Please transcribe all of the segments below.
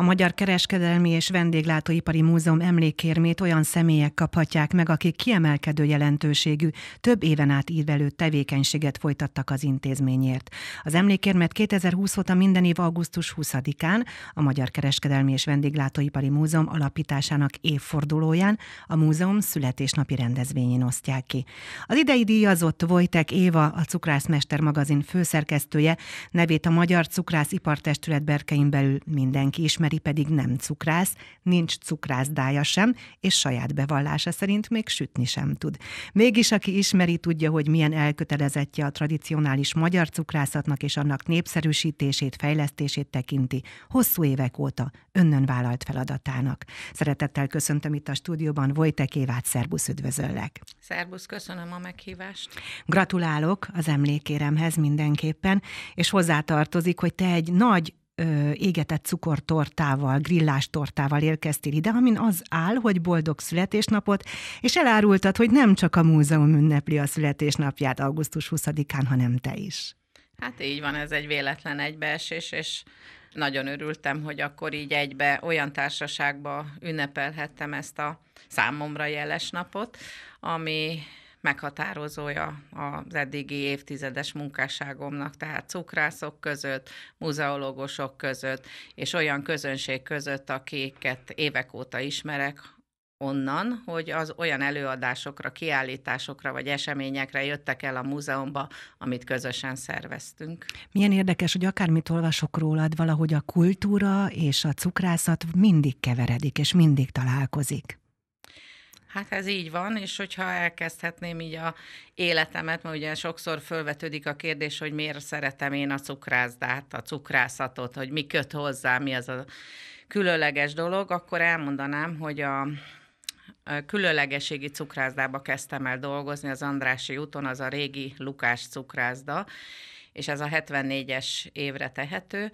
A Magyar Kereskedelmi és Vendéglátóipari Múzeum emlékérmét olyan személyek kaphatják meg, akik kiemelkedő jelentőségű, több éven át ívelő tevékenységet folytattak az intézményért. Az emlékérmet 2020 óta minden év augusztus 20-án a Magyar Kereskedelmi és Vendéglátóipari Múzeum alapításának évfordulóján a múzeum születésnapi rendezvényén osztják ki. Az idei díjazott Vojtek Éva, a Cukrászmester magazin főszerkesztője, nevét a Magyar Cukrász Ipartestület berkein belül mindenki ismeri, Mári pedig nem cukrász, nincs cukrászdája sem, és saját bevallása szerint még sütni sem tud. Mégis, aki ismeri, tudja, hogy milyen elkötelezettje a tradicionális magyar cukrászatnak és annak népszerűsítését, fejlesztését tekinti hosszú évek óta önnön vállalt feladatának. Szeretettel köszöntöm itt a stúdióban Vojtek Évát, szerbusz, üdvözöllek. Szerbusz, köszönöm a meghívást. Gratulálok az emlékéremhez mindenképpen, és hozzátartozik, hogy te egy nagy ö, égetett cukortortával, grillás tortával érkeztél ide, amin az áll, hogy boldog születésnapot, és elárultad, hogy nem csak a múzeum ünnepli a születésnapját augusztus 20-án, hanem te is. Hát így van, ez egy véletlen egybeesés, és nagyon örültem, hogy akkor így egybe olyan társaságba ünnepelhettem ezt a számomra jeles napot, ami meghatározója az eddigi évtizedes munkásságomnak, tehát cukrászok között, muzeológusok között, és olyan közönség között, akiket évek óta ismerek, onnan, hogy az olyan előadásokra, kiállításokra vagy eseményekre jöttek el a múzeumba, amit közösen szerveztünk. Milyen érdekes, hogy akármit olvasok rólad, valahogy a kultúra és a cukrászat mindig keveredik és mindig találkozik. Hát ez így van, és hogyha elkezdhetném így a életemet, mert ugye sokszor felvetődik a kérdés, hogy miért szeretem én a cukrászdát, a cukrászatot, hogy mi köt hozzá, mi az a különleges dolog, akkor elmondanám, hogy a különlegeségi cukrászdába kezdtem el dolgozni, az Andrási úton, az a régi Lukás cukrászda, és ez a 74-es évre tehető,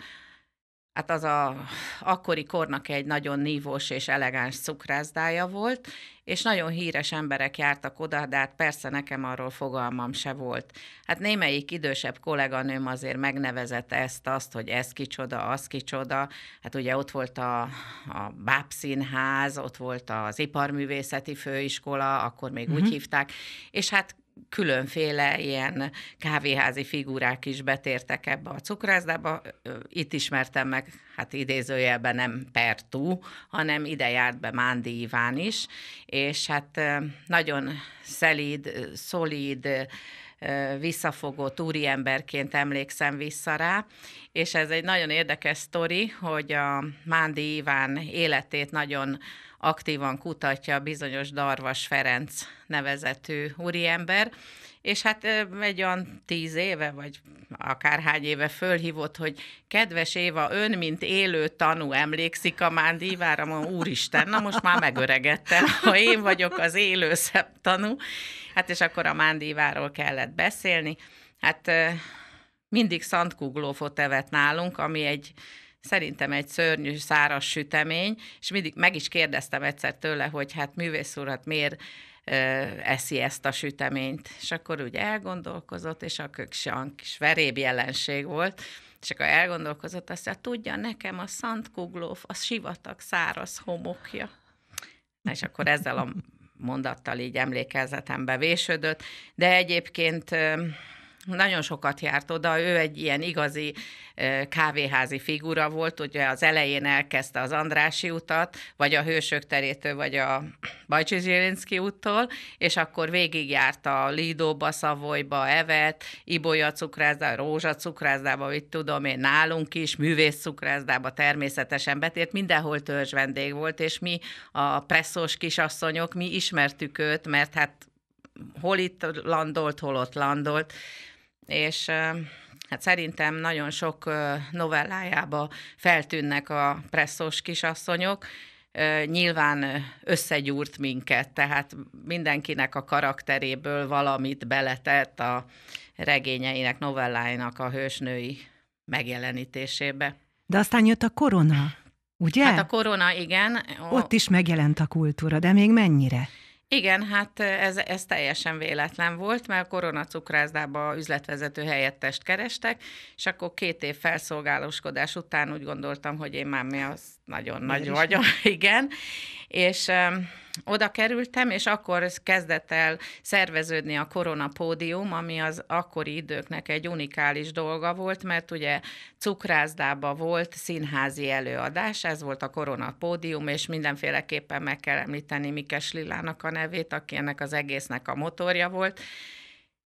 hát az a akkori kornak egy nagyon nívós és elegáns cukrászdája volt, és nagyon híres emberek jártak oda, de hát persze nekem arról fogalmam se volt. Hát némelyik idősebb kolléganőm azért megnevezett ezt, azt, hogy ez kicsoda, az kicsoda. Hát ugye ott volt a, a Bábszínház, ott volt az Iparművészeti Főiskola, akkor még mm-hmm. úgy mhm. hívták, és hát különféle ilyen kávéházi figurák is betértek ebbe a cukrászdába. Itt ismertem meg, hát idézőjelben nem Pertú, hanem ide járt be Mándi Iván is, és hát nagyon szelíd, szolíd, visszafogott úriemberként emlékszem vissza rá, és ez egy nagyon érdekes sztori, hogy a Mándi Iván életét nagyon aktívan kutatja a bizonyos Darvas Ferenc nevezetű úriember, és hát egy olyan tíz éve, vagy akárhány éve fölhívott, hogy kedves Éva, ön, mint élő tanú emlékszik a Mándívára, mondom, úristen, na most már megöregettem, ha én vagyok az élő tanú. Hát és akkor a Mándíváról kellett beszélni. Hát mindig szantkuglófot evett nálunk, ami egy szerintem egy szörnyű, száraz sütemény, és mindig meg is kérdeztem egyszer tőle, hogy hát művész úr, hát miért eszi ezt a süteményt. És akkor úgy elgondolkozott, és a köksank kis veréb jelenség volt, és akkor elgondolkozott, azt mondja, tudja, nekem a szantkuglóf, a sivatag száraz homokja. Na, és akkor ezzel a mondattal így emlékezetembe vésődött, de egyébként nagyon sokat járt oda, ő egy ilyen igazi kávéházi figura volt, ugye az elején elkezdte az Andrási utat, vagy a Hősök terétől, vagy a Bajcsi Zsilinszki úttól, és akkor a Lidóba, Szavolyba, Evet, Ibolya cukrászdába, Rózsa cukrászdába, itt tudom én, nálunk is, művész cukrászdába természetesen betért, mindenhol törzs vendég volt, és mi a presszós kisasszonyok, mi ismertük őt, mert hát hol itt landolt, hol ott landolt, és hát szerintem nagyon sok novellájába feltűnnek a presszós kisasszonyok, nyilván összegyúrt minket, tehát mindenkinek a karakteréből valamit beletett a regényeinek, novelláinak a hősnői megjelenítésébe. De aztán jött a korona, ugye? Hát a korona, igen. Ott is megjelent a kultúra, de még mennyire? Igen, hát ez, ez teljesen véletlen volt, mert a koronacukrázdába üzletvezető helyettest kerestek, és akkor két év felszolgálóskodás után úgy gondoltam, hogy én már mi az nagyon Én nagy is. vagyok, igen, és oda kerültem, és akkor kezdett el szerveződni a koronapódium, ami az akkori időknek egy unikális dolga volt, mert ugye cukrászdába volt színházi előadás, ez volt a koronapódium, és mindenféleképpen meg kell említeni Mikes Lilának a nevét, aki ennek az egésznek a motorja volt,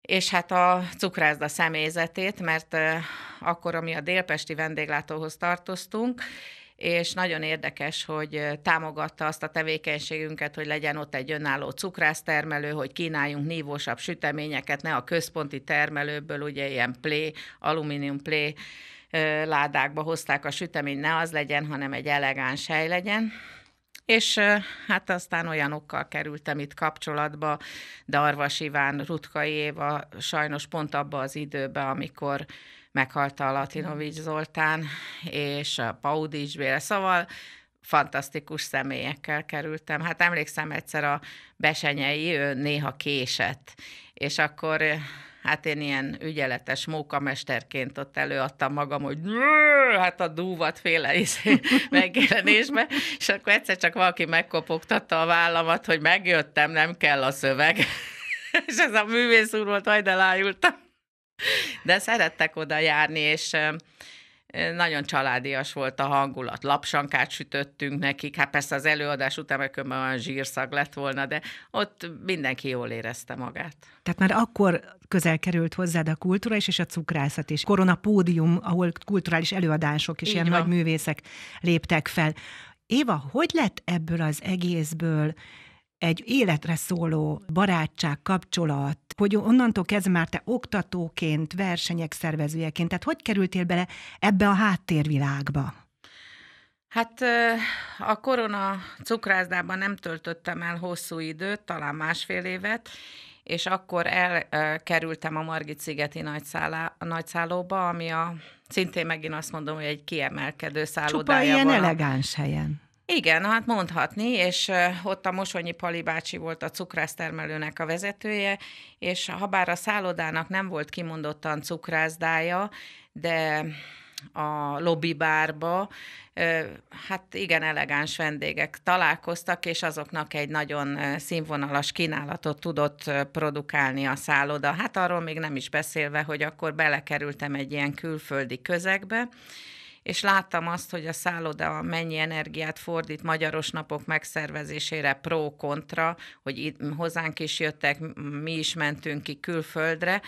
és hát a cukrászda személyzetét, mert eh, akkor, ami a délpesti vendéglátóhoz tartoztunk, és nagyon érdekes, hogy támogatta azt a tevékenységünket, hogy legyen ott egy önálló cukrásztermelő, hogy kínáljunk nívósabb süteményeket, ne a központi termelőből, ugye ilyen plé, alumínium plé ládákba hozták a sütemény, ne az legyen, hanem egy elegáns hely legyen. És hát aztán olyanokkal kerültem itt kapcsolatba, Darvas Iván, Rutkai Éva, sajnos pont abba az időbe, amikor meghalt a Latinovics Zoltán, és a Paudics Béla, szóval fantasztikus személyekkel kerültem. Hát emlékszem egyszer a Besenyei, ő néha késett, és akkor hát én ilyen ügyeletes mókamesterként ott előadtam magam, hogy hát a dúvat féle izé megjelenésbe, és akkor egyszer csak valaki megkopogtatta a vállamat, hogy megjöttem, nem kell a szöveg. és ez a művész úr volt, majd elájultam. De szerettek oda járni, és nagyon családias volt a hangulat. Lapsankát sütöttünk nekik, hát persze az előadás után, mert különben olyan zsírszag lett volna, de ott mindenki jól érezte magát. Tehát már akkor közel került hozzád a kultúra is, és a cukrászat is. Korona pódium, ahol kulturális előadások és Így ilyen van. nagy művészek léptek fel. Éva, hogy lett ebből az egészből egy életre szóló barátság, kapcsolat, hogy onnantól kezdve már te oktatóként, versenyek szervezőjeként, tehát hogy kerültél bele ebbe a háttérvilágba? Hát a korona cukrászdában nem töltöttem el hosszú időt, talán másfél évet, és akkor elkerültem a Margit szigeti nagyszállá, nagyszállóba, ami a, szintén megint azt mondom, hogy egy kiemelkedő szállodája Csupa ilyen elegáns helyen. Igen, hát mondhatni, és ott a Mosonyi Pali bácsi volt a cukrásztermelőnek a vezetője, és habár a szállodának nem volt kimondottan cukrászdája, de a lobbybárba, hát igen, elegáns vendégek találkoztak, és azoknak egy nagyon színvonalas kínálatot tudott produkálni a szálloda. Hát arról még nem is beszélve, hogy akkor belekerültem egy ilyen külföldi közegbe, és láttam azt, hogy a szálloda mennyi energiát fordít magyaros napok megszervezésére pro-kontra, hogy itt, hozzánk is jöttek, mi is mentünk ki külföldre,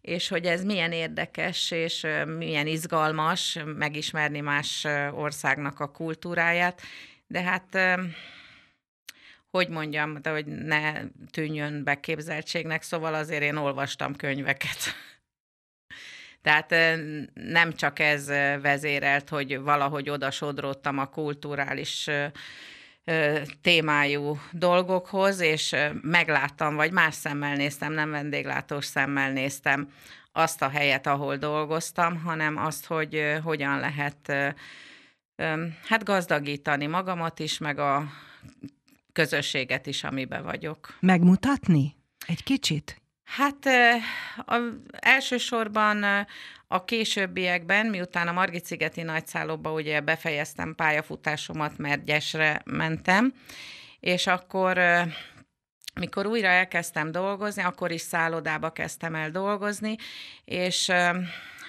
és hogy ez milyen érdekes, és milyen izgalmas megismerni más országnak a kultúráját, de hát hogy mondjam, de hogy ne tűnjön beképzeltségnek, szóval azért én olvastam könyveket. Tehát nem csak ez vezérelt, hogy valahogy oda sodródtam a kulturális témájú dolgokhoz, és megláttam, vagy más szemmel néztem, nem vendéglátós szemmel néztem azt a helyet, ahol dolgoztam, hanem azt, hogy hogyan lehet hát gazdagítani magamat is, meg a közösséget is, amiben vagyok. Megmutatni? Egy kicsit? Hát a, elsősorban a későbbiekben, miután a Margit-szigeti nagyszállóba ugye befejeztem pályafutásomat, mert gyesre mentem, és akkor mikor újra elkezdtem dolgozni, akkor is szállodába kezdtem el dolgozni, és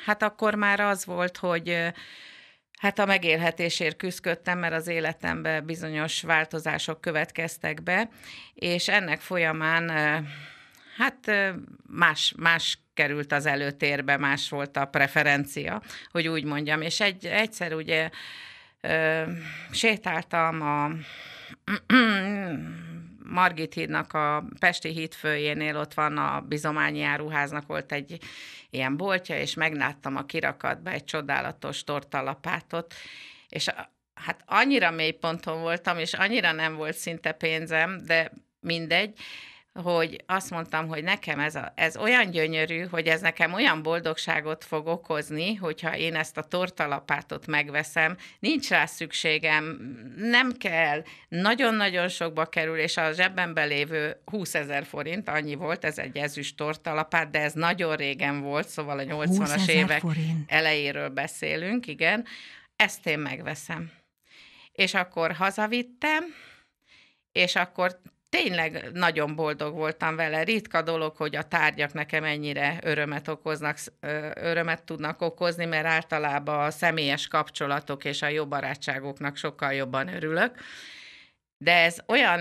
hát akkor már az volt, hogy Hát a megélhetésért küzdködtem, mert az életemben bizonyos változások következtek be, és ennek folyamán Hát más, más került az előtérbe, más volt a preferencia, hogy úgy mondjam. És egy, egyszer ugye ö, sétáltam a Margit hídnak a Pesti híd főjénél, ott van a Bizományi áruháznak volt egy ilyen boltja, és megláttam a kirakatba egy csodálatos tortalapátot, és a, hát annyira mély ponton voltam, és annyira nem volt szinte pénzem, de mindegy, hogy azt mondtam, hogy nekem ez, a, ez olyan gyönyörű, hogy ez nekem olyan boldogságot fog okozni, hogyha én ezt a tortalapátot megveszem, nincs rá szükségem, nem kell, nagyon-nagyon sokba kerül, és a zsebemben lévő 20 ezer forint, annyi volt, ez egy ezüst tortalapát, de ez nagyon régen volt, szóval a 80-as évek forint. elejéről beszélünk, igen, ezt én megveszem. És akkor hazavittem, és akkor tényleg nagyon boldog voltam vele. Ritka dolog, hogy a tárgyak nekem ennyire örömet okoznak, örömet tudnak okozni, mert általában a személyes kapcsolatok és a jó barátságoknak sokkal jobban örülök. De ez olyan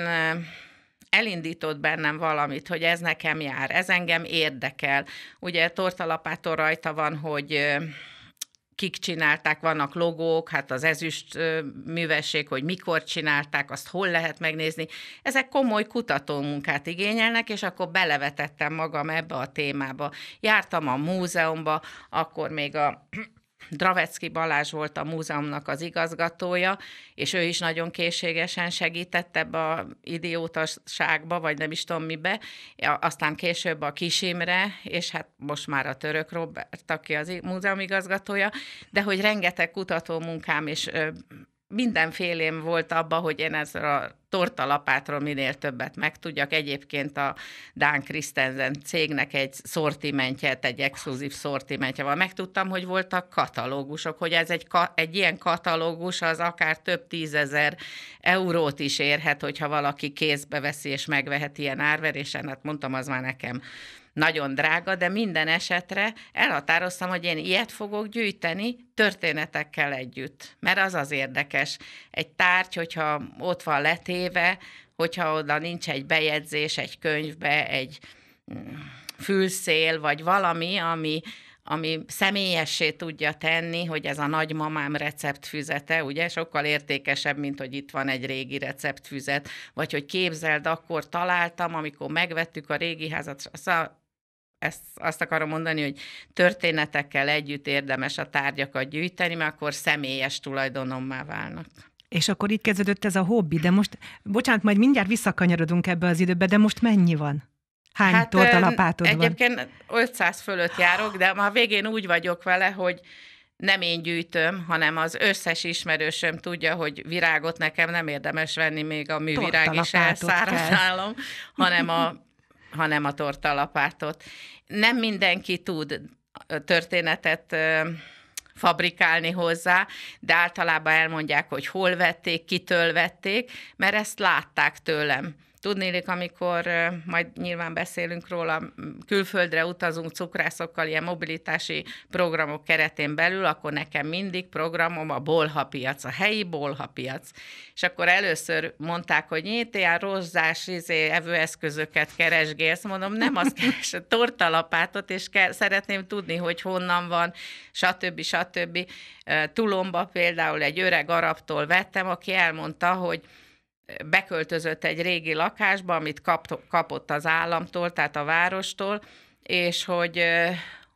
elindított bennem valamit, hogy ez nekem jár, ez engem érdekel. Ugye tortalapától rajta van, hogy kik csinálták, vannak logók, hát az ezüst művesség, hogy mikor csinálták, azt hol lehet megnézni. Ezek komoly kutatómunkát igényelnek, és akkor belevetettem magam ebbe a témába. Jártam a múzeumba, akkor még a Dravecki Balázs volt a múzeumnak az igazgatója, és ő is nagyon készségesen segített ebbe a idiótaságba, vagy nem is tudom mibe, aztán később a Kisimre, és hát most már a Török Robert, aki az múzeum igazgatója, de hogy rengeteg kutató munkám és mindenfélém volt abba, hogy én ezzel a tortalapátról minél többet megtudjak. Egyébként a Dán Christensen cégnek egy szortimentjét, hát egy exkluzív szortimentje van. Megtudtam, hogy voltak katalógusok, hogy ez egy, ka- egy ilyen katalógus az akár több tízezer eurót is érhet, hogyha valaki kézbe veszi és megveheti, ilyen árverésen. Hát mondtam, az már nekem nagyon drága, de minden esetre elhatároztam, hogy én ilyet fogok gyűjteni történetekkel együtt, mert az az érdekes. Egy tárgy, hogyha ott van letéve, hogyha oda nincs egy bejegyzés egy könyvbe, egy mm, fülszél, vagy valami, ami, ami személyessé tudja tenni, hogy ez a nagymamám receptfüzete, ugye, sokkal értékesebb, mint hogy itt van egy régi receptfüzet, vagy hogy képzeld, akkor találtam, amikor megvettük a régi házat, szóval ezt azt akarom mondani, hogy történetekkel együtt érdemes a tárgyakat gyűjteni, mert akkor személyes tulajdonommá válnak. És akkor itt kezdődött ez a hobbi, de most, bocsánat, majd mindjárt visszakanyarodunk ebbe az időbe, de most mennyi van? Hány hát, tortalapátod van? Egyébként 500 fölött járok, de már végén úgy vagyok vele, hogy nem én gyűjtöm, hanem az összes ismerősöm tudja, hogy virágot nekem nem érdemes venni, még a művirág is elszáraz hanem a hanem a tortalapátot. Nem mindenki tud történetet fabrikálni hozzá, de általában elmondják, hogy hol vették, kitől vették, mert ezt látták tőlem Tudnélik, amikor majd nyilván beszélünk róla, külföldre utazunk cukrászokkal ilyen mobilitási programok keretén belül, akkor nekem mindig programom a bolha piac, a helyi bolha piac. És akkor először mondták, hogy nyit, a rozzás, izé, evőeszközöket keresgélsz, mondom, nem azt a tortalapátot, és ke- szeretném tudni, hogy honnan van, stb. stb. Tulomba például egy öreg arabtól vettem, aki elmondta, hogy beköltözött egy régi lakásba, amit kapt, kapott az államtól, tehát a várostól, és hogy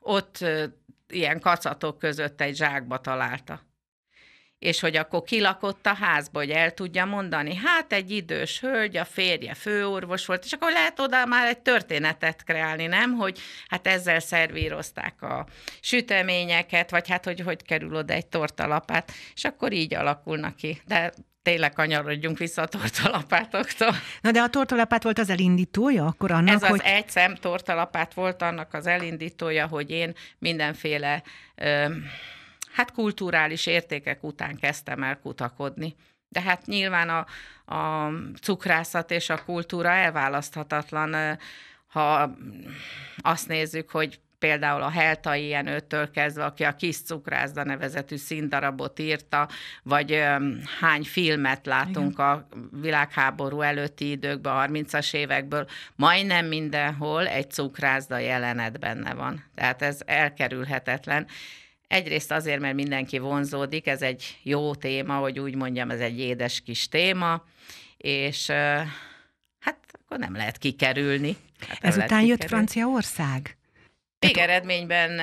ott ilyen kacatok között egy zsákba találta. És hogy akkor kilakott a házba, hogy el tudja mondani. Hát egy idős hölgy, a férje főorvos volt, és akkor lehet oda már egy történetet kreálni, nem? Hogy hát ezzel szervírozták a süteményeket, vagy hát hogy hogy kerül oda egy tortalapát, és akkor így alakulnak ki. De tényleg kanyarodjunk vissza a tortalapátoktól. Na de a tortalapát volt az elindítója akkor annak, Ez az hogy... egy szem tortalapát volt annak az elindítója, hogy én mindenféle ö, hát kulturális értékek után kezdtem el kutakodni. De hát nyilván a, a cukrászat és a kultúra elválaszthatatlan, ha azt nézzük, hogy például a Helta ilyen öttől kezdve, aki a Kis cukrászda nevezetű színdarabot írta, vagy öm, hány filmet látunk Igen. a világháború előtti időkben, 30-as évekből, majdnem mindenhol egy cukrászda jelenet benne van. Tehát ez elkerülhetetlen. Egyrészt azért, mert mindenki vonzódik, ez egy jó téma, hogy úgy mondjam, ez egy édes kis téma, és öm, hát akkor nem lehet kikerülni. Hát Ezután jött Franciaország? Végeredményben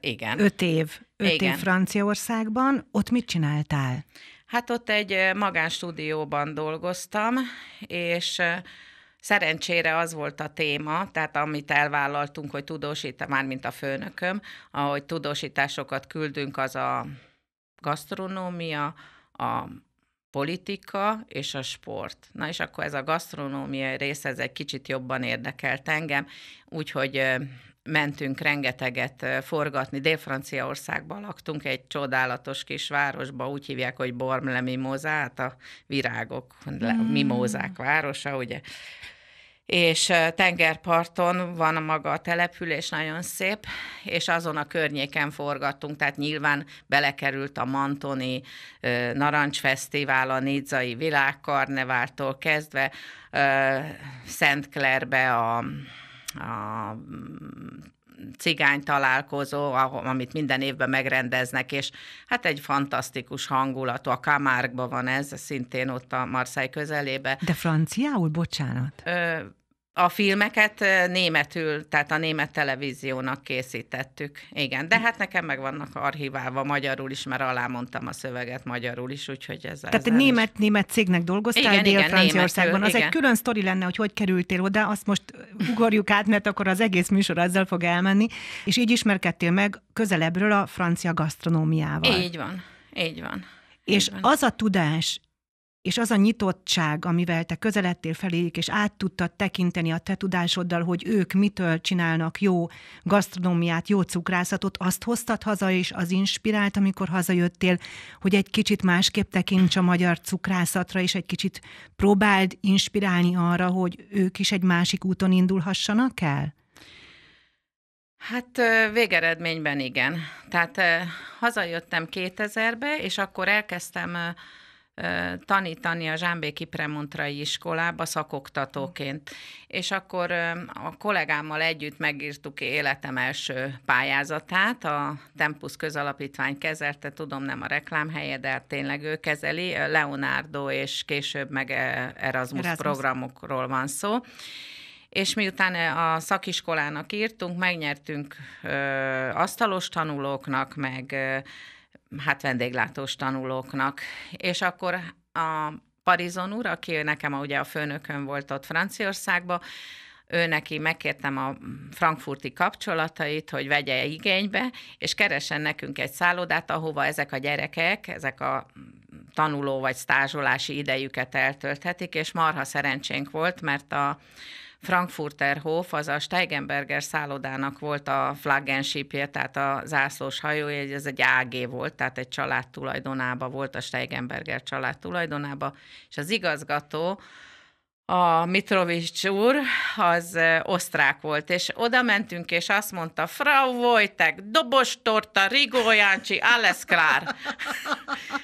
igen. Öt év. Öt igen. év Franciaországban. Ott mit csináltál? Hát ott egy magánstúdióban dolgoztam, és Szerencsére az volt a téma, tehát amit elvállaltunk, hogy tudósítam, már mint a főnököm, ahogy tudósításokat küldünk, az a gasztronómia, a politika és a sport. Na és akkor ez a gasztronómia része, ez egy kicsit jobban érdekelt engem, úgyhogy mentünk rengeteget forgatni. Dél-Franciaországban laktunk, egy csodálatos kis városba, úgy hívják, hogy Bormle Mimózát, a virágok, mm. Mimózák városa, ugye és tengerparton van maga a település, nagyon szép, és azon a környéken forgattunk, tehát nyilván belekerült a Mantoni Narancsfesztivál, a Nidzai Világkarneváltól kezdve, Szent Clairbe a a cigány találkozó, amit minden évben megrendeznek, és hát egy fantasztikus hangulatú, a Kamárkban van ez, szintén ott a Marseille közelébe. De franciául, bocsánat. Ö, a filmeket eh, németül, tehát a német televíziónak készítettük. Igen, de hát nekem meg vannak archiválva magyarul is, mert alámondtam a szöveget magyarul is, úgyhogy ez Tehát egy német, is. német cégnek dolgoztál Dél-Franciaországban. Az igen. egy külön sztori lenne, hogy hogy kerültél oda, azt most ugorjuk át, mert akkor az egész műsor ezzel fog elmenni. És így ismerkedtél meg közelebbről a francia gasztronómiával. Így van, így van. És van. az a tudás, és az a nyitottság, amivel te közeledtél feléjük, és át tudtad tekinteni a te tudásoddal, hogy ők mitől csinálnak jó gasztronómiát, jó cukrászatot, azt hoztad haza, és az inspirált, amikor hazajöttél, hogy egy kicsit másképp tekints a magyar cukrászatra, és egy kicsit próbáld inspirálni arra, hogy ők is egy másik úton indulhassanak el? Hát végeredményben igen. Tehát hazajöttem 2000-be, és akkor elkezdtem tanítani a Zsámbéki Premontrai iskolába szakoktatóként. És akkor a kollégámmal együtt megírtuk életem első pályázatát, a Tempus közalapítvány kezelte, tudom nem a reklámhelye, de hát tényleg ő kezeli, Leonardo és később meg Erasmus, Erasmus. programokról van szó és miután a szakiskolának írtunk, megnyertünk ö, asztalos tanulóknak, meg ö, hát vendéglátós tanulóknak. És akkor a Parizon úr, aki nekem a, ugye a főnökön volt ott Franciaországban, ő neki megkértem a frankfurti kapcsolatait, hogy vegye igénybe, és keresen nekünk egy szállodát, ahova ezek a gyerekek, ezek a tanuló vagy stázsolási idejüket eltölthetik, és marha szerencsénk volt, mert a Frankfurter Hof az a Steigenberger szállodának volt a flaggenshipje, tehát a zászlós hajója, ez egy AG volt, tehát egy család tulajdonába volt, a Steigenberger család tulajdonába, és az igazgató a Mitrovics úr, az osztrák volt, és oda mentünk, és azt mondta, Frau Wojtek, dobos torta, Rigó Jáncsi, alles klar.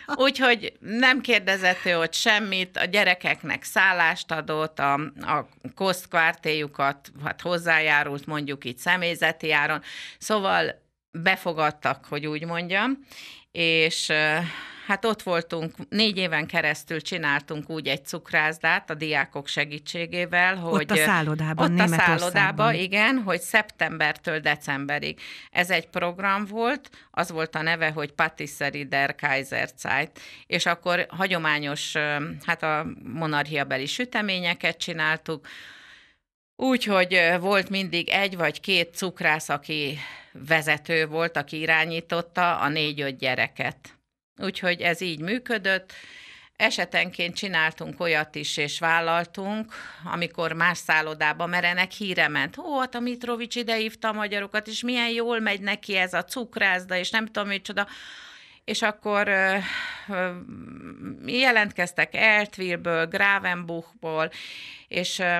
Úgyhogy nem kérdezett ő ott semmit, a gyerekeknek szállást adott, a, a kosztkvártéjukat hát hozzájárult mondjuk itt személyzeti áron, szóval befogadtak, hogy úgy mondjam, és hát ott voltunk, négy éven keresztül csináltunk úgy egy cukrászdát a diákok segítségével, hogy... Ott a szállodában, Ott a szállodában, igen, hogy szeptembertől decemberig. Ez egy program volt, az volt a neve, hogy Patisserie der Kaiserzeit, és akkor hagyományos, hát a monarchiabeli süteményeket csináltuk, Úgyhogy volt mindig egy vagy két cukrász, aki vezető volt, aki irányította a négy-öt gyereket. Úgyhogy ez így működött. Esetenként csináltunk olyat is, és vállaltunk, amikor más szállodába merenek híre ment, ó, hát a Mitrovics hívta a magyarokat, és milyen jól megy neki ez a cukrászda, és nem tudom, micsoda és akkor ö, ö, jelentkeztek eltville Gravenbuchból, és ö,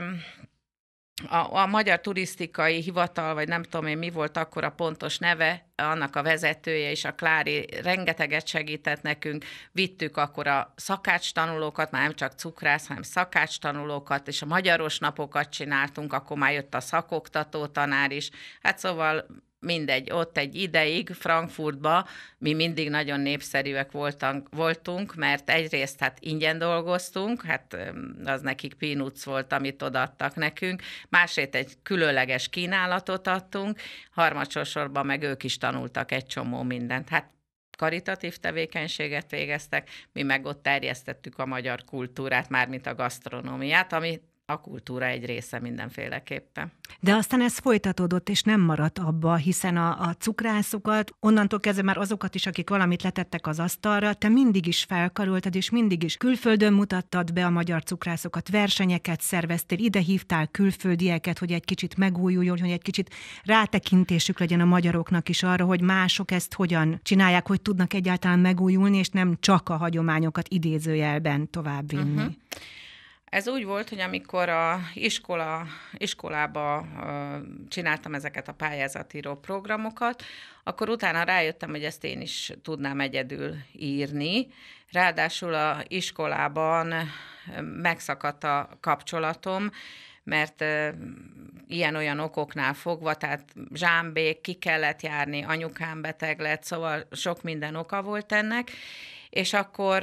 a, a Magyar Turisztikai Hivatal, vagy nem tudom én mi volt akkor a pontos neve, annak a vezetője és a Klári rengeteget segített nekünk, vittük akkor a szakács tanulókat, már nem csak cukrász, hanem szakács tanulókat, és a magyaros napokat csináltunk, akkor már jött a szakoktató tanár is. Hát szóval mindegy, ott egy ideig Frankfurtba mi mindig nagyon népszerűek voltunk, voltunk, mert egyrészt hát ingyen dolgoztunk, hát az nekik peanuts volt, amit odaadtak nekünk, másrészt egy különleges kínálatot adtunk, harmadsorsorban meg ők is tanultak egy csomó mindent. Hát karitatív tevékenységet végeztek, mi meg ott terjesztettük a magyar kultúrát, mármint a gasztronómiát, ami a kultúra egy része mindenféleképpen. De aztán ez folytatódott, és nem maradt abba, hiszen a, a cukrászokat, onnantól kezdve már azokat is, akik valamit letettek az asztalra, te mindig is felkaroltad, és mindig is külföldön mutattad be a magyar cukrászokat, versenyeket szerveztél, ide hívtál külföldieket, hogy egy kicsit megújuljon, hogy egy kicsit rátekintésük legyen a magyaroknak is arra, hogy mások ezt hogyan csinálják, hogy tudnak egyáltalán megújulni, és nem csak a hagyományokat idézőjelben továbbvinni. Uh-huh. Ez úgy volt, hogy amikor a iskola, iskolába csináltam ezeket a pályázatíró programokat, akkor utána rájöttem, hogy ezt én is tudnám egyedül írni. Ráadásul a iskolában megszakadt a kapcsolatom, mert ilyen-olyan okoknál fogva, tehát zsámbék, ki kellett járni, anyukám beteg lett, szóval sok minden oka volt ennek, és akkor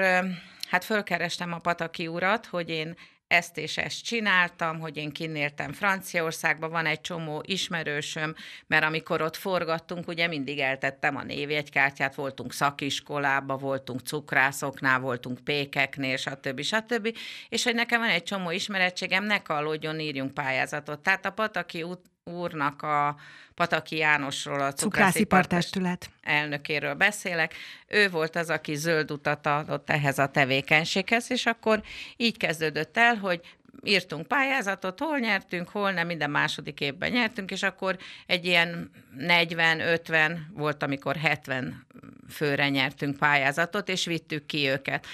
hát fölkerestem a Pataki urat, hogy én ezt és ezt csináltam, hogy én kinértem Franciaországba, van egy csomó ismerősöm, mert amikor ott forgattunk, ugye mindig eltettem a névjegykártyát, voltunk szakiskolába, voltunk cukrászoknál, voltunk pékeknél, stb. stb. És hogy nekem van egy csomó ismerettségem, ne kallódjon, írjunk pályázatot. Tehát a Pataki út úrnak a Pataki Jánosról, a cukrászipartestület testület elnökéről beszélek. Ő volt az, aki zöld utat adott ehhez a tevékenységhez, és akkor így kezdődött el, hogy írtunk pályázatot, hol nyertünk, hol nem, minden második évben nyertünk, és akkor egy ilyen 40-50, volt amikor 70 főre nyertünk pályázatot, és vittük ki őket.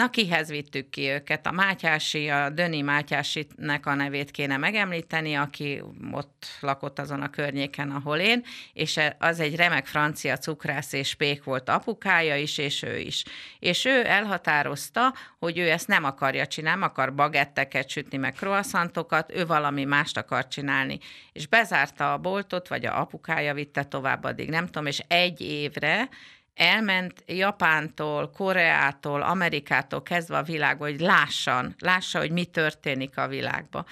Na, kihez vittük ki őket? A Mátyási, a Döni Mátyásinek a nevét kéne megemlíteni, aki ott lakott azon a környéken, ahol én, és e, az egy remek francia cukrász és pék volt apukája is, és ő is. És ő elhatározta, hogy ő ezt nem akarja csinálni, nem akar bagetteket sütni, meg croissantokat, ő valami mást akar csinálni. És bezárta a boltot, vagy a apukája vitte tovább addig, nem tudom, és egy évre elment Japántól, Koreától, Amerikától kezdve a világ, hogy lássan, lássa, hogy mi történik a világban.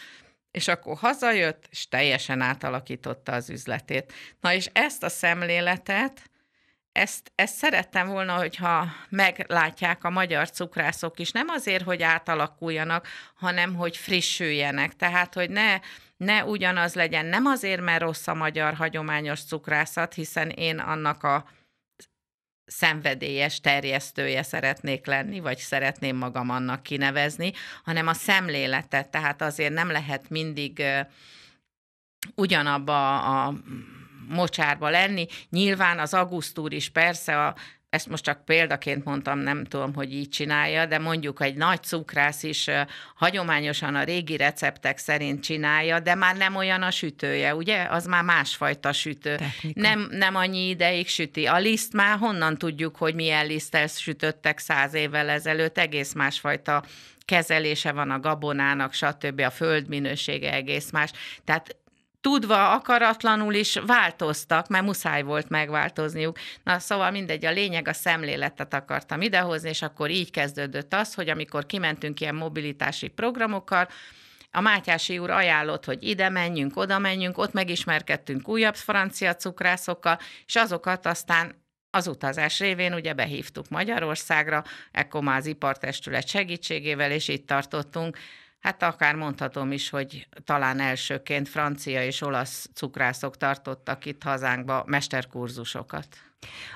És akkor hazajött, és teljesen átalakította az üzletét. Na és ezt a szemléletet, ezt, ezt szerettem volna, hogyha meglátják a magyar cukrászok is, nem azért, hogy átalakuljanak, hanem hogy frissüljenek. Tehát, hogy ne, ne ugyanaz legyen, nem azért, mert rossz a magyar hagyományos cukrászat, hiszen én annak a szenvedélyes terjesztője szeretnék lenni, vagy szeretném magam annak kinevezni, hanem a szemléletet, tehát azért nem lehet mindig ugyanabba a mocsárba lenni. Nyilván az Augusztúr is persze a ezt most csak példaként mondtam, nem tudom, hogy így csinálja, de mondjuk egy nagy cukrász is hagyományosan a régi receptek szerint csinálja, de már nem olyan a sütője, ugye? Az már másfajta sütő. Nem, nem annyi ideig süti. A liszt már honnan tudjuk, hogy milyen liszttel sütöttek száz évvel ezelőtt, egész másfajta kezelése van a gabonának, stb. a földminősége egész más. Tehát tudva, akaratlanul is változtak, mert muszáj volt megváltozniuk. Na szóval mindegy, a lényeg a szemléletet akartam idehozni, és akkor így kezdődött az, hogy amikor kimentünk ilyen mobilitási programokkal, a Mátyási úr ajánlott, hogy ide menjünk, oda menjünk, ott megismerkedtünk újabb francia cukrászokkal, és azokat aztán az utazás révén ugye behívtuk Magyarországra, ekkor már az ipartestület segítségével, és itt tartottunk Hát akár mondhatom is, hogy talán elsőként francia és olasz cukrászok tartottak itt hazánkba mesterkurzusokat.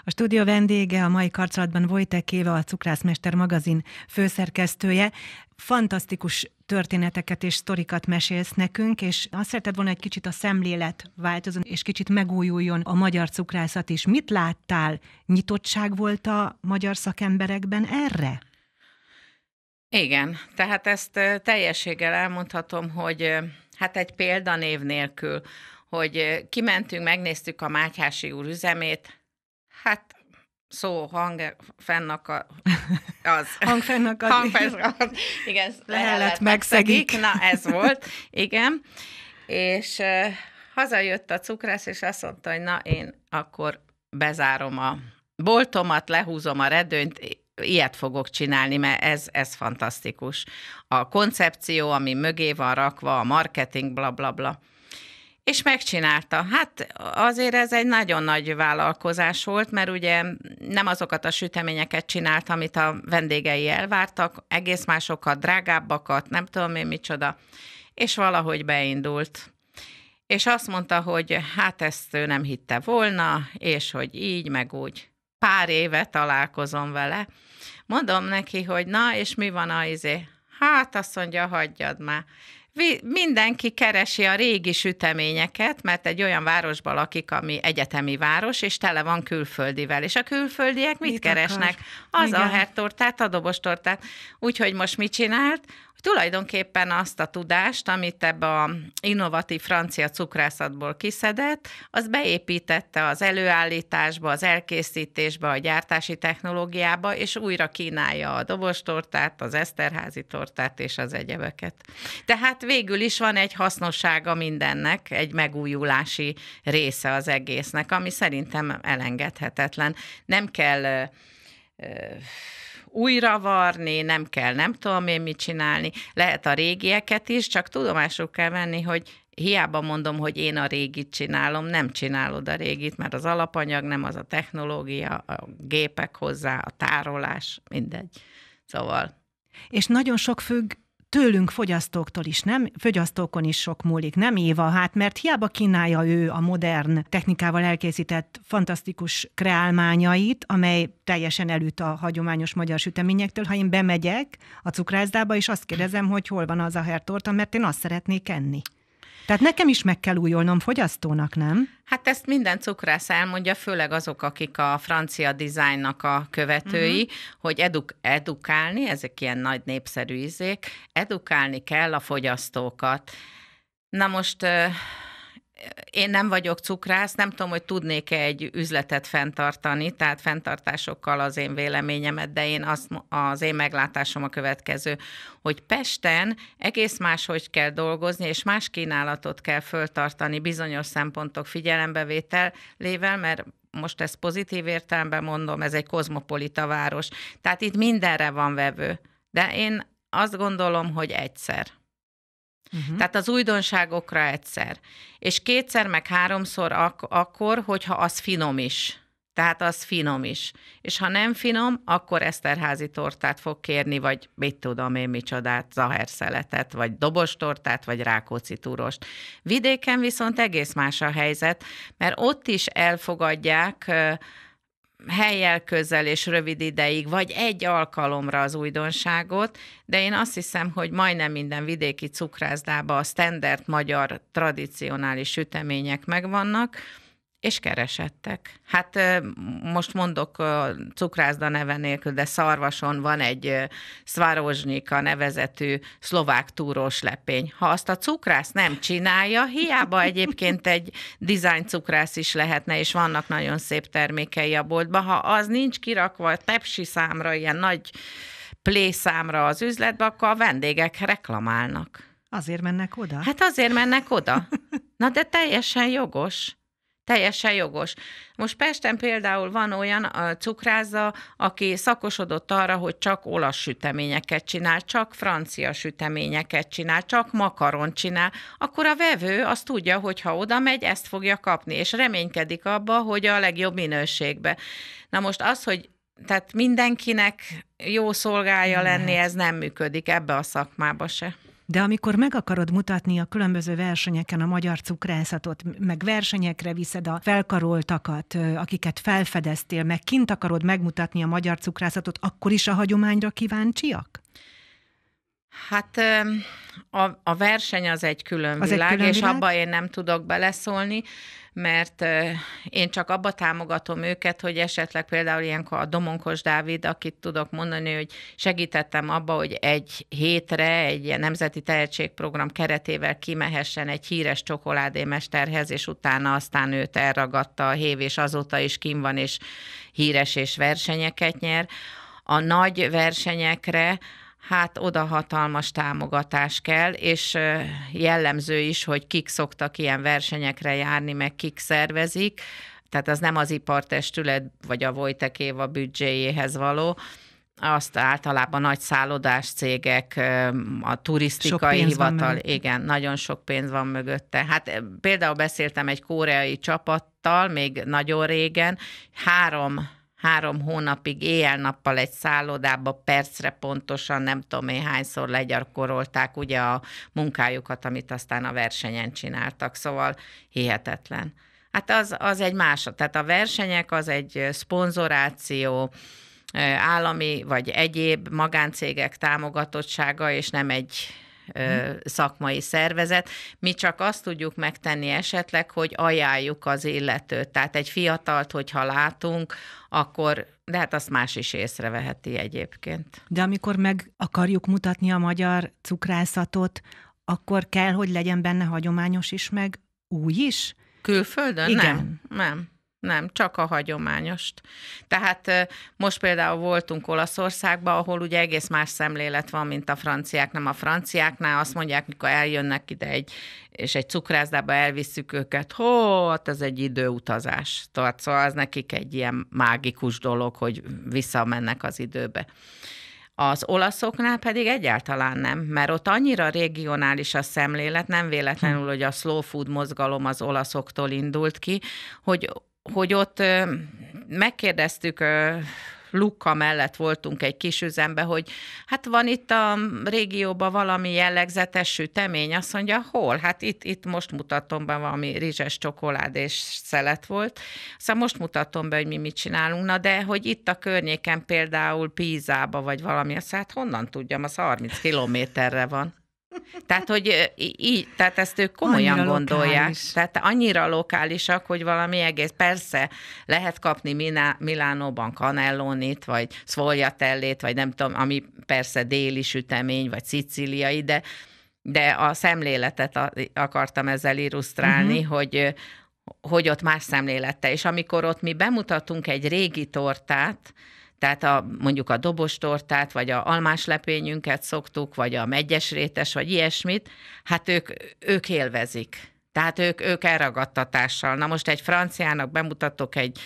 A stúdió vendége a mai karcolatban Vojtek Éva, a Cukrászmester magazin főszerkesztője. Fantasztikus történeteket és sztorikat mesélsz nekünk, és azt szereted volna egy kicsit a szemlélet változon, és kicsit megújuljon a magyar cukrászat is. Mit láttál? Nyitottság volt a magyar szakemberekben erre? Igen, tehát ezt teljességgel elmondhatom, hogy hát egy példanév nélkül, hogy kimentünk, megnéztük a Mátyási úr üzemét, hát szó, hang a az. hang az. hang fennakad. Igen, lehet megszegik. megszegik. Na, ez volt, igen. És uh, hazajött a cukrász, és azt mondta, hogy na, én akkor bezárom a boltomat, lehúzom a redőnyt, ilyet fogok csinálni, mert ez, ez fantasztikus. A koncepció, ami mögé van rakva, a marketing, bla bla bla. És megcsinálta. Hát azért ez egy nagyon nagy vállalkozás volt, mert ugye nem azokat a süteményeket csinált, amit a vendégei elvártak, egész másokat, drágábbakat, nem tudom én micsoda, és valahogy beindult. És azt mondta, hogy hát ezt ő nem hitte volna, és hogy így, meg úgy. Pár éve találkozom vele, Mondom neki, hogy na, és mi van a izé? Hát azt mondja, hagyjad már mindenki keresi a régi süteményeket, mert egy olyan városban lakik, ami egyetemi város, és tele van külföldivel. És a külföldiek mit, mit keresnek? Akar? Az Igen. a hertortát, a dobostortát. Úgyhogy most mit csinált? tulajdonképpen azt a tudást, amit ebbe a innovatív francia cukrászatból kiszedett, az beépítette az előállításba, az elkészítésbe, a gyártási technológiába, és újra kínálja a dobostortát, az eszterházi tortát és az egyebeket. Tehát végül is van egy hasznossága mindennek, egy megújulási része az egésznek, ami szerintem elengedhetetlen. Nem kell újra varni, nem kell nem tudom én mit csinálni, lehet a régieket is, csak tudomásul kell venni, hogy hiába mondom, hogy én a régit csinálom, nem csinálod a régit, mert az alapanyag nem az a technológia, a gépek hozzá, a tárolás, mindegy. Szóval és nagyon sok függ tőlünk fogyasztóktól is nem, fogyasztókon is sok múlik, nem Éva, hát mert hiába kínálja ő a modern technikával elkészített fantasztikus kreálmányait, amely teljesen előtt a hagyományos magyar süteményektől, ha én bemegyek a cukrászdába, és azt kérdezem, hogy hol van az a hertorta, mert én azt szeretnék enni. Tehát nekem is meg kell újulnom fogyasztónak, nem? Hát ezt minden cukrász elmondja, főleg azok, akik a francia dizájnnak a követői, uh-huh. hogy eduk- edukálni, ezek ilyen nagy népszerű izék, edukálni kell a fogyasztókat. Na most én nem vagyok cukrász, nem tudom, hogy tudnék-e egy üzletet fenntartani, tehát fenntartásokkal az én véleményemet, de én azt, az én meglátásom a következő, hogy Pesten egész máshogy kell dolgozni, és más kínálatot kell föltartani bizonyos szempontok figyelembevételével, mert most ezt pozitív értelemben mondom, ez egy kozmopolita város. Tehát itt mindenre van vevő. De én azt gondolom, hogy egyszer. Uh-huh. Tehát az újdonságokra egyszer. És kétszer, meg háromszor ak- akkor, hogyha az finom is. Tehát az finom is. És ha nem finom, akkor eszterházi tortát fog kérni, vagy mit tudom én micsodát, zaherszeletet, vagy dobostortát, vagy rákóczi túrost. Vidéken viszont egész más a helyzet, mert ott is elfogadják helyel közel és rövid ideig, vagy egy alkalomra az újdonságot, de én azt hiszem, hogy majdnem minden vidéki cukrászdában a standard magyar tradicionális sütemények megvannak, és keresettek. Hát most mondok cukrászda neve nélkül, de Szarvason van egy Szvarozsnika nevezetű szlovák túrós lepény. Ha azt a cukrász nem csinálja, hiába egyébként egy design cukrász is lehetne, és vannak nagyon szép termékei a boltban, ha az nincs kirakva tepsi számra, ilyen nagy plészámra az üzletbe, akkor a vendégek reklamálnak. Azért mennek oda? Hát azért mennek oda. Na de teljesen jogos teljesen jogos. Most Pesten például van olyan a cukráza, aki szakosodott arra, hogy csak olasz süteményeket csinál, csak francia süteményeket csinál, csak makaron csinál, akkor a vevő azt tudja, hogy ha oda megy, ezt fogja kapni, és reménykedik abba, hogy a legjobb minőségbe. Na most az, hogy tehát mindenkinek jó szolgálja lenni, ez nem működik ebbe a szakmába se de amikor meg akarod mutatni a különböző versenyeken a magyar cukrászatot, meg versenyekre viszed a felkaroltakat, akiket felfedeztél, meg kint akarod megmutatni a magyar cukrászatot, akkor is a hagyományra kíváncsiak? Hát a, a verseny az egy külön az világ, egy külön és világ? abba én nem tudok beleszólni, mert én csak abba támogatom őket, hogy esetleg például ilyenkor a Domonkos Dávid, akit tudok mondani, hogy segítettem abba, hogy egy hétre egy ilyen nemzeti tehetségprogram keretével kimehessen egy híres csokoládémesterhez, és utána aztán őt elragadta a hév, és azóta is kim van, és híres és versenyeket nyer. A nagy versenyekre hát oda hatalmas támogatás kell, és jellemző is, hogy kik szoktak ilyen versenyekre járni, meg kik szervezik, tehát az nem az ipartestület vagy a Vojtek Éva büdzséjéhez való, azt általában nagy szállodás cégek, a turisztikai hivatal, igen, nagyon sok pénz van mögötte. Hát például beszéltem egy koreai csapattal még nagyon régen, három három hónapig éjjel-nappal egy szállodába percre pontosan nem tudom én hányszor legyarkorolták ugye a munkájukat, amit aztán a versenyen csináltak, szóval hihetetlen. Hát az, az egy más, tehát a versenyek az egy szponzoráció, állami vagy egyéb magáncégek támogatottsága, és nem egy Mhm. szakmai szervezet. Mi csak azt tudjuk megtenni esetleg, hogy ajánljuk az illetőt. Tehát egy fiatalt, hogyha látunk, akkor, de hát azt más is észreveheti egyébként. De amikor meg akarjuk mutatni a magyar cukrászatot, akkor kell, hogy legyen benne hagyományos is, meg új is? Külföldön? Igen. Nem. nem nem, csak a hagyományost. Tehát most például voltunk Olaszországban, ahol ugye egész más szemlélet van, mint a franciák, nem a franciáknál. Azt mondják, mikor eljönnek ide egy, és egy cukrászdába elviszük őket, hát ez egy időutazás. Tehát szóval az nekik egy ilyen mágikus dolog, hogy visszamennek az időbe. Az olaszoknál pedig egyáltalán nem, mert ott annyira regionális a szemlélet, nem véletlenül, hogy a slow food mozgalom az olaszoktól indult ki, hogy hogy ott megkérdeztük Luka mellett voltunk egy kis üzembe, hogy hát van itt a régióban valami jellegzetes sütemény, azt mondja, hol? Hát itt, itt most mutatom be valami rizses csokolád és szelet volt. Szóval most mutatom be, hogy mi mit csinálunk, na de hogy itt a környéken például Pízába vagy valami, azt hát honnan tudjam, az 30 kilométerre van. Tehát, hogy így, tehát ezt ők komolyan annyira gondolják. Lokális. Tehát annyira lokálisak, hogy valami egész, persze lehet kapni Miná, Milánóban kanellónit, vagy szvoljatellét, vagy nem tudom, ami persze déli sütemény, vagy szicíliai, de, de a szemléletet akartam ezzel illusztrálni, uh-huh. hogy hogy ott más szemlélettel. És amikor ott mi bemutatunk egy régi tortát, tehát a, mondjuk a dobostortát, vagy a almás lepényünket szoktuk, vagy a megyesrétes, vagy ilyesmit, hát ők, ők élvezik. Tehát ők, ők elragadtatással. Na most egy franciának bemutatok egy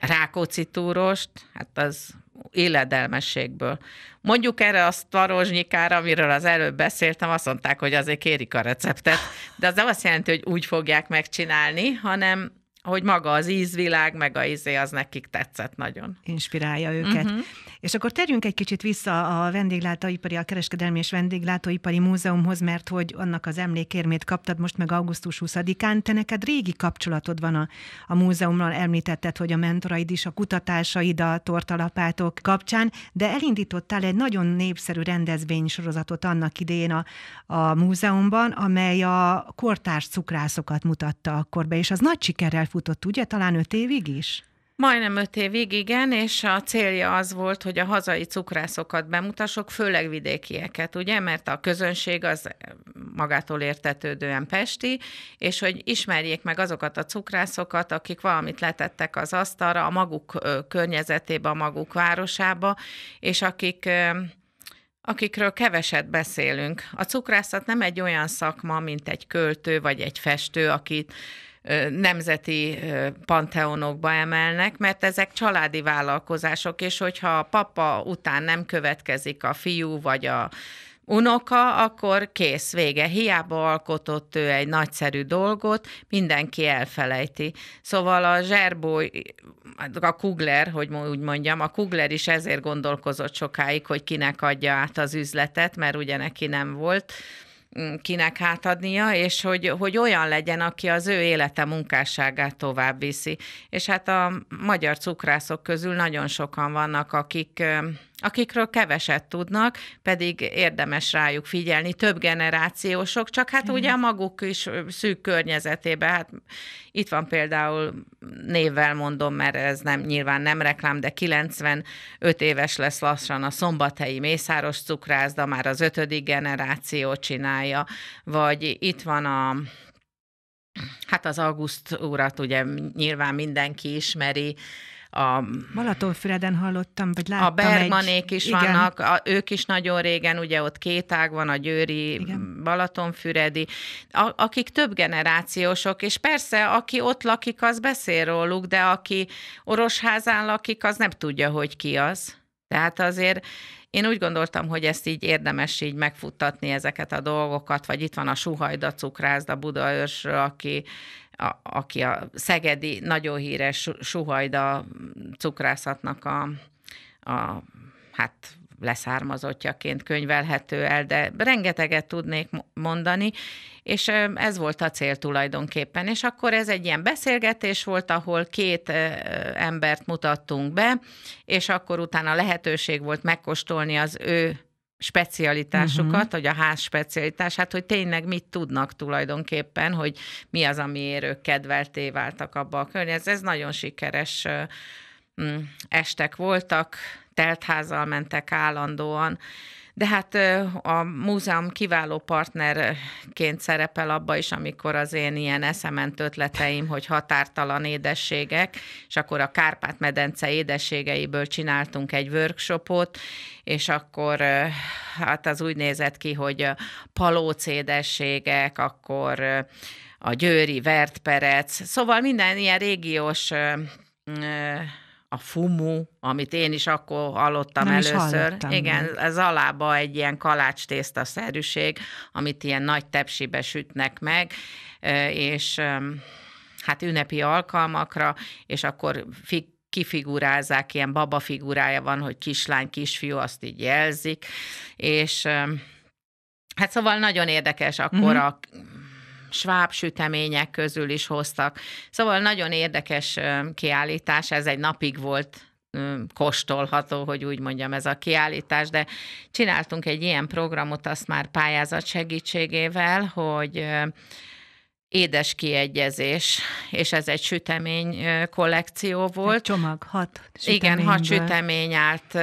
Rákóczi túrost, hát az éledelmességből. Mondjuk erre a tvarozsnyikára, amiről az előbb beszéltem, azt mondták, hogy azért kérik a receptet, de az nem azt jelenti, hogy úgy fogják megcsinálni, hanem hogy maga az ízvilág, meg a ízé az nekik tetszett nagyon. Inspirálja őket. Uh-huh. És akkor terjünk egy kicsit vissza a vendéglátóipari, a Kereskedelmi és Vendéglátóipari Múzeumhoz, mert hogy annak az emlékérmét kaptad most meg augusztus 20-án. Te neked régi kapcsolatod van a, a múzeumnal, említetted, hogy a mentoraid is, a kutatásaid a tortalapátok kapcsán, de elindítottál egy nagyon népszerű rendezvénysorozatot annak idején a, a múzeumban, amely a kortárs cukrászokat mutatta akkor be, és az nagy sikerrel futott, ugye? Talán öt évig is? Majdnem öt évig, igen, és a célja az volt, hogy a hazai cukrászokat bemutassuk, főleg vidékieket, ugye, mert a közönség az magától értetődően pesti, és hogy ismerjék meg azokat a cukrászokat, akik valamit letettek az asztalra, a maguk környezetébe, a maguk városába, és akik akikről keveset beszélünk. A cukrászat nem egy olyan szakma, mint egy költő vagy egy festő, akit nemzeti panteonokba emelnek, mert ezek családi vállalkozások, és hogyha a papa után nem következik a fiú vagy a unoka, akkor kész, vége. Hiába alkotott ő egy nagyszerű dolgot, mindenki elfelejti. Szóval a Zserbó, a Kugler, hogy úgy mondjam, a Kugler is ezért gondolkozott sokáig, hogy kinek adja át az üzletet, mert ugye neki nem volt Mm, kinek hátadnia, és hogy, hogy olyan legyen, aki az ő élete munkásságát tovább viszi. És hát a magyar cukrászok közül nagyon sokan vannak, akik mm, akikről keveset tudnak, pedig érdemes rájuk figyelni, több generációsok, csak hát Igen. ugye a maguk is szűk környezetében, hát itt van például névvel mondom, mert ez nem nyilván nem reklám, de 95 éves lesz lassan a szombathelyi mészáros cukrászda, már az ötödik generáció csinálja, vagy itt van a Hát az August úrat ugye nyilván mindenki ismeri, a... Balatonfüreden hallottam, vagy láttam A Bergmanék egy... is igen. vannak, a, ők is nagyon régen, ugye ott két ág van, a Győri, igen. Balatonfüredi, a, akik több generációsok, és persze, aki ott lakik, az beszél róluk, de aki Orosházán lakik, az nem tudja, hogy ki az. Tehát azért én úgy gondoltam, hogy ezt így érdemes így megfuttatni ezeket a dolgokat, vagy itt van a Suhajda cukrászda Budaörsről, aki a, aki a szegedi, nagyon híres Suhajda cukrászatnak a, a hát leszármazottjaként könyvelhető el, de rengeteget tudnék mondani, és ez volt a cél tulajdonképpen. És akkor ez egy ilyen beszélgetés volt, ahol két embert mutattunk be, és akkor utána lehetőség volt megkóstolni az ő specialitásukat, uh-huh. hogy a ház specialitását, hogy tényleg mit tudnak tulajdonképpen, hogy mi az, amiért ők kedvelté váltak abba a környezetbe. Ez nagyon sikeres mm, estek voltak, teltházal mentek állandóan, de hát a múzeum kiváló partnerként szerepel abba is, amikor az én ilyen eszement ötleteim, hogy határtalan édességek, és akkor a Kárpát-medence édességeiből csináltunk egy workshopot, és akkor hát az úgy nézett ki, hogy palóc édességek, akkor a győri vertperec, szóval minden ilyen régiós a fumu, amit én is akkor hallottam Nem először. Igen, meg. ez alába egy ilyen kalács szerűség, amit ilyen nagy tepsibe sütnek meg, és hát ünnepi alkalmakra, és akkor fik kifigurázzák, ilyen baba figurája van, hogy kislány, kisfiú, azt így jelzik, és Hát szóval nagyon érdekes akkor mm-hmm. a sváb sütemények közül is hoztak. Szóval nagyon érdekes kiállítás, ez egy napig volt kóstolható, hogy úgy mondjam, ez a kiállítás, de csináltunk egy ilyen programot, azt már pályázat segítségével, hogy Édes kiegyezés, és ez egy sütemény kollekció volt. Egy csomag, hat sütemény. Igen, hat sütemény állt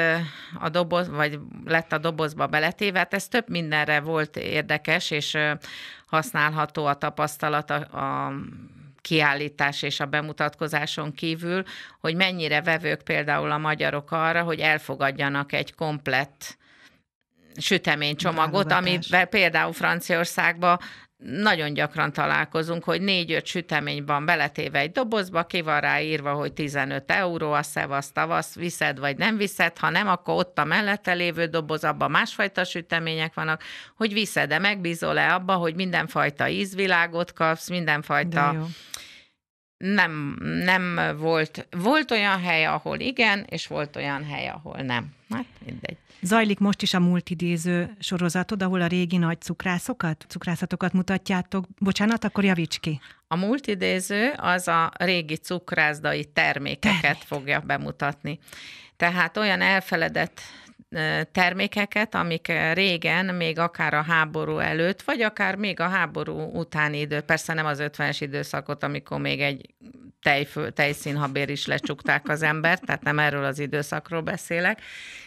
a doboz, vagy lett a dobozba beletéve. Hát ez több mindenre volt érdekes, és használható a tapasztalat a, a kiállítás és a bemutatkozáson kívül, hogy mennyire vevők például a magyarok arra, hogy elfogadjanak egy komplett süteménycsomagot, amivel például Franciaországban nagyon gyakran találkozunk, hogy négy-öt sütemény van beletéve egy dobozba, ki van rá írva, hogy 15 euró, a szevasz, tavasz, viszed vagy nem viszed, ha nem, akkor ott a mellette lévő doboz, abban másfajta sütemények vannak, hogy viszed-e, megbízol-e abba, hogy mindenfajta ízvilágot kapsz, mindenfajta nem, nem volt, volt olyan hely, ahol igen, és volt olyan hely, ahol nem. Hát mindegy. Zajlik most is a multidéző sorozatod, ahol a régi nagy cukrászokat, cukrászatokat mutatjátok. Bocsánat, akkor javíts ki. A multidéző az a régi cukrászdai termékeket Termék. fogja bemutatni. Tehát olyan elfeledett termékeket, amik régen, még akár a háború előtt, vagy akár még a háború utáni idő, persze nem az 50-es időszakot, amikor még egy tejfő, tejszínhabér is lecsukták az embert, tehát nem erről az időszakról beszélek,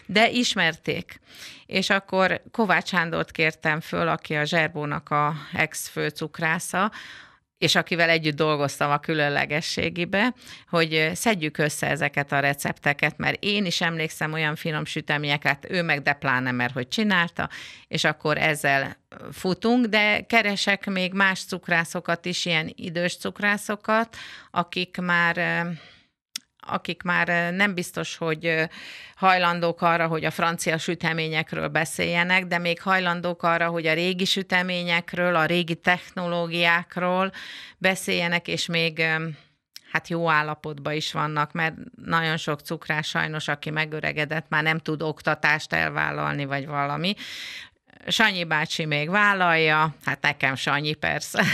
de ismerték. És akkor Kovács Sándort kértem föl, aki a Zserbónak a ex-főcukrásza, és akivel együtt dolgoztam a különlegességibe, hogy szedjük össze ezeket a recepteket, mert én is emlékszem olyan finom süteményeket, hát ő meg de pláne, mert hogy csinálta, és akkor ezzel futunk, de keresek még más cukrászokat is, ilyen idős cukrászokat, akik már akik már nem biztos, hogy hajlandók arra, hogy a francia süteményekről beszéljenek, de még hajlandók arra, hogy a régi süteményekről, a régi technológiákról beszéljenek, és még hát jó állapotban is vannak, mert nagyon sok cukrás sajnos, aki megöregedett, már nem tud oktatást elvállalni, vagy valami. Sanyi bácsi még vállalja, hát nekem Sanyi persze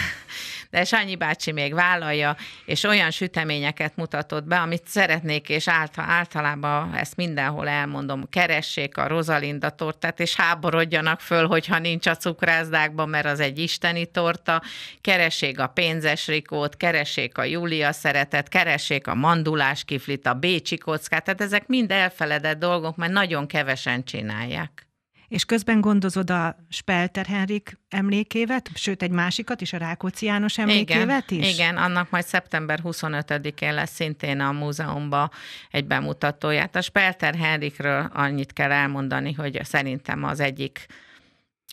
de Sanyi bácsi még vállalja, és olyan süteményeket mutatott be, amit szeretnék, és általában ezt mindenhol elmondom, keressék a Rosalinda tortát, és háborodjanak föl, hogyha nincs a cukrászdákban, mert az egy isteni torta, keressék a pénzes rikót, keressék a Júlia szeretet, keressék a mandulás kiflit, a bécsi kockát, tehát ezek mind elfeledett dolgok, mert nagyon kevesen csinálják és közben gondozod a Spelter Henrik emlékévet, sőt egy másikat is, a Rákóczi János emlékévet igen, is? Igen, annak majd szeptember 25-én lesz szintén a múzeumban egy bemutatóját. A Spelter Henrikről annyit kell elmondani, hogy szerintem az egyik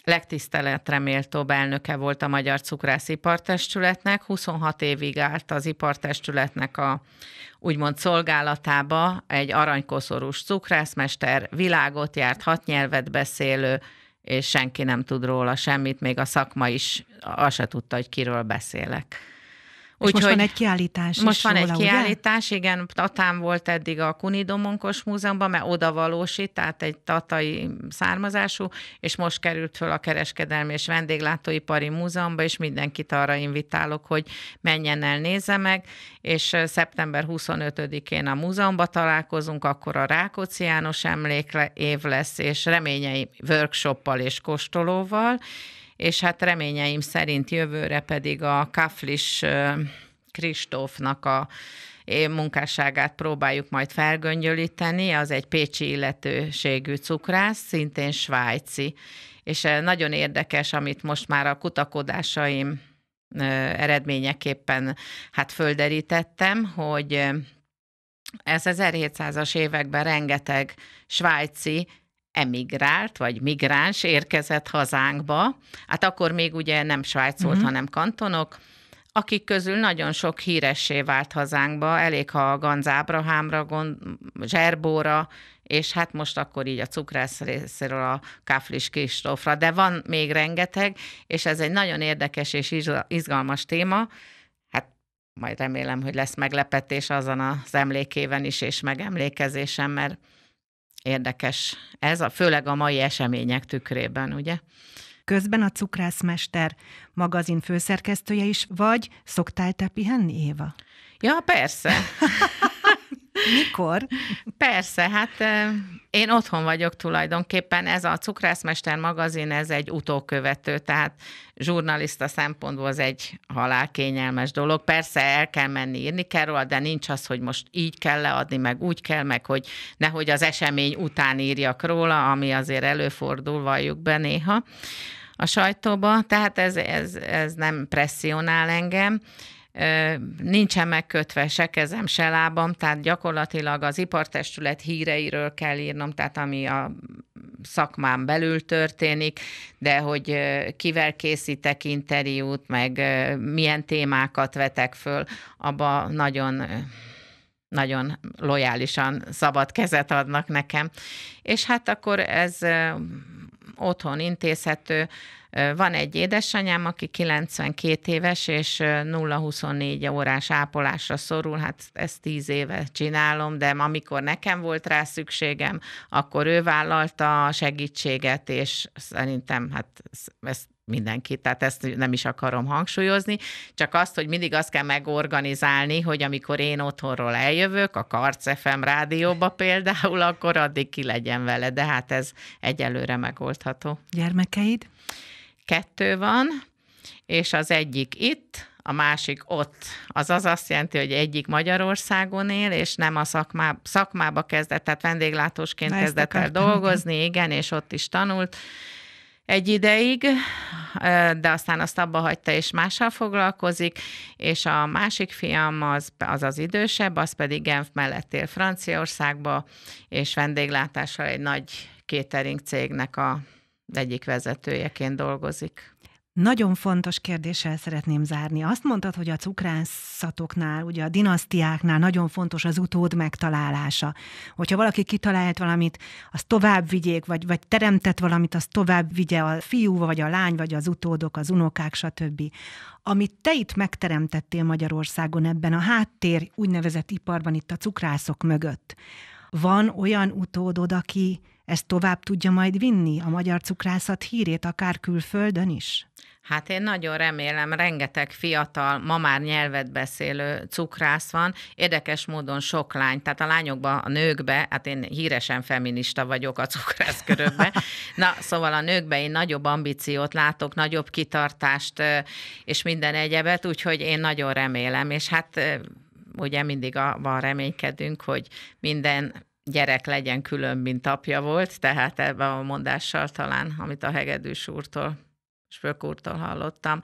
Legtiszteletre méltóbb elnöke volt a Magyar Cukrász Ipartestületnek, 26 évig állt az ipartestületnek a úgymond szolgálatába egy aranykoszorús cukrászmester, világot járt, hat nyelvet beszélő, és senki nem tud róla semmit, még a szakma is azt se tudta, hogy kiről beszélek. Úgy, most hogy, van egy kiállítás Most is van róla, egy kiállítás, ugye? igen, Tatán volt eddig a Kunidomonkos Múzeumban, mert oda valósít, tehát egy tatai származású, és most került föl a Kereskedelmi és Vendéglátóipari Múzeumba, és mindenkit arra invitálok, hogy menjen el, nézze meg, és szeptember 25-én a múzeumban találkozunk, akkor a Rákóczi János emlékle év lesz, és reményei workshoppal és kóstolóval, és hát reményeim szerint jövőre pedig a Kaflis Kristófnak a munkásságát próbáljuk majd felgöngyölíteni, az egy pécsi illetőségű cukrász, szintén svájci. És nagyon érdekes, amit most már a kutakodásaim eredményeképpen hát földerítettem, hogy ez 1700-as években rengeteg svájci emigrált, vagy migráns érkezett hazánkba, hát akkor még ugye nem Svájc volt, mm-hmm. hanem kantonok, akik közül nagyon sok híressé vált hazánkba, elég ha Ganz Ábrahámra, Zserbóra, és hát most akkor így a cukrász részéről a Káflis Kristófra, de van még rengeteg, és ez egy nagyon érdekes és izgalmas téma, hát majd remélem, hogy lesz meglepetés azon az emlékében is, és megemlékezésem, mert érdekes ez, a, főleg a mai események tükrében, ugye? Közben a Cukrászmester magazin főszerkesztője is vagy. Szoktál te pihenni, Éva? Ja, persze. Mikor? Persze, hát én otthon vagyok tulajdonképpen. Ez a Cukrászmester magazin, ez egy utókövető, tehát zsurnalista szempontból az egy halálkényelmes dolog. Persze el kell menni, írni kell róla, de nincs az, hogy most így kell leadni, meg úgy kell, meg hogy nehogy az esemény után írjak róla, ami azért előfordul, valljuk be néha a sajtóba, tehát ez, ez, ez nem presszionál engem nincsen megkötve se kezem, se lábam, tehát gyakorlatilag az ipartestület híreiről kell írnom, tehát ami a szakmán belül történik, de hogy kivel készítek interjút, meg milyen témákat vetek föl, abba nagyon nagyon lojálisan szabad kezet adnak nekem. És hát akkor ez otthon intézhető. Van egy édesanyám, aki 92 éves, és 0-24 órás ápolásra szorul, hát ezt 10 éve csinálom, de amikor nekem volt rá szükségem, akkor ő vállalta a segítséget, és szerintem hát ezt mindenkit, tehát ezt nem is akarom hangsúlyozni, csak azt, hogy mindig azt kell megorganizálni, hogy amikor én otthonról eljövök, a Karc FM rádióba például, akkor addig ki legyen vele, de hát ez egyelőre megoldható. Gyermekeid? Kettő van, és az egyik itt, a másik ott. Az az azt jelenti, hogy egyik Magyarországon él, és nem a szakmá, szakmába kezdett, tehát vendéglátósként Na kezdett el dolgozni, igen, és ott is tanult, egy ideig, de aztán azt abba hagyta, és mással foglalkozik, és a másik fiam, az az, az idősebb, az pedig Genf mellett él Franciaországba, és vendéglátással egy nagy catering cégnek a egyik vezetőjeként dolgozik. Nagyon fontos kérdéssel szeretném zárni. Azt mondtad, hogy a cukrászatoknál, ugye a dinasztiáknál nagyon fontos az utód megtalálása. Hogyha valaki kitalált valamit, azt tovább vigyék, vagy, vagy teremtett valamit, azt tovább vigye a fiú, vagy a lány, vagy az utódok, az unokák, stb. Amit te itt megteremtettél Magyarországon ebben a háttér úgynevezett iparban, itt a cukrászok mögött, van olyan utódod, aki ezt tovább tudja majd vinni a magyar cukrászat hírét, akár külföldön is? Hát én nagyon remélem, rengeteg fiatal, ma már nyelvet beszélő cukrász van, érdekes módon sok lány, tehát a lányokba, a nőkbe, hát én híresen feminista vagyok a cukrász körülbe. na szóval a nőkbe én nagyobb ambíciót látok, nagyobb kitartást és minden egyebet, úgyhogy én nagyon remélem, és hát ugye mindig a, van reménykedünk, hogy minden gyerek legyen külön, mint apja volt, tehát ebben a mondással talán, amit a hegedűs úrtól spökúrtól hallottam.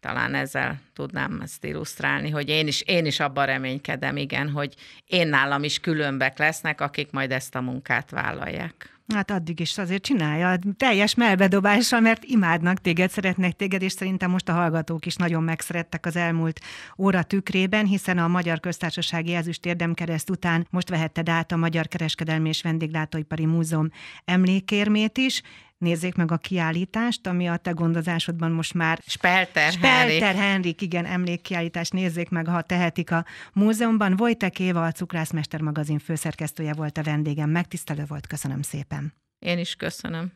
Talán ezzel tudnám ezt illusztrálni, hogy én is, én is abban reménykedem, igen, hogy én nálam is különbek lesznek, akik majd ezt a munkát vállalják. Hát addig is azért csinálja, hát teljes melbedobással, mert imádnak téged, szeretnek téged, és szerintem most a hallgatók is nagyon megszerettek az elmúlt óra tükrében, hiszen a Magyar Köztársasági Ezüst Érdemkereszt után most vehetted át a Magyar Kereskedelmi és Vendéglátóipari Múzeum emlékérmét is, nézzék meg a kiállítást, ami a te gondozásodban most már... Spelter, Spelter Henrik. Henrik, igen, emlékkiállítást nézzék meg, ha tehetik a múzeumban. Vojtek Éva, a Cukrászmester magazin főszerkesztője volt a vendégem. Megtisztelő volt, köszönöm szépen. Én is köszönöm.